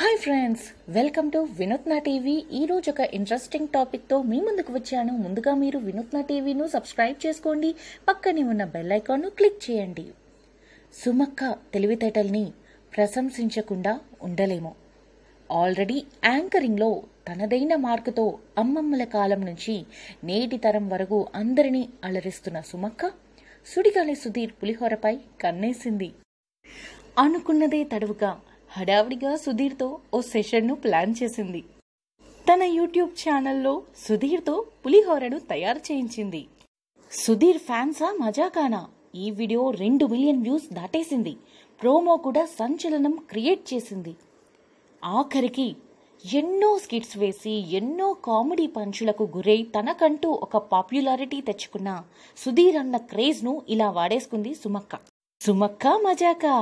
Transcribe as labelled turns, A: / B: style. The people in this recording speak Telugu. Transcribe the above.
A: hi friends welcome to Vinoothna TV ఈ రోజు ఒక ఇంట్రెస్టింగ్ టాపిక్తో మీ ముందుకు వచ్చాను ముందుగా మీరు వినూత్న టీవీను సబ్స్క్రైబ్ చేసుకోండి పక్కనే ఉన్న బెల్ ను క్లిక్ చేయండి సుమక్క తెలివితేటల్ని ప్రశంసించకుండా ఉండలేము ఆల్రెడీ యాంకరింగ్లో తనదైన మార్కుతో అమ్మమ్మల కాలం నుంచి నేటి తరం వరకు అందరినీ అలరిస్తున్న సుమక్క సుడిగాలి సుధీర్ పులిహోరపై కన్నేసింది అనుకున్నదే తడువుగా హడావిడిగా సుధీర్తో ఓ సెషన్ను ప్లాన్ చేసింది తన యూట్యూబ్ ఛానల్లో సుధీర్తో పులిహోరను తయారు చేయించింది సుధీర్ ఫ్యాన్సా మజాకానా ఈ వీడియో రెండు మిలియన్ వ్యూస్ దాటేసింది ప్రోమో కూడా సంచలనం క్రియేట్ చేసింది ఆఖరికి ఎన్నో స్కిట్స్ వేసి ఎన్నో కామెడీ పంచులకు గురై తనకంటూ ఒక పాపులారిటీ తెచ్చుకున్న సుధీర్ అన్న క్రేజ్ను ఇలా వాడేసుకుంది సుమక్క సుమక్క మజాకా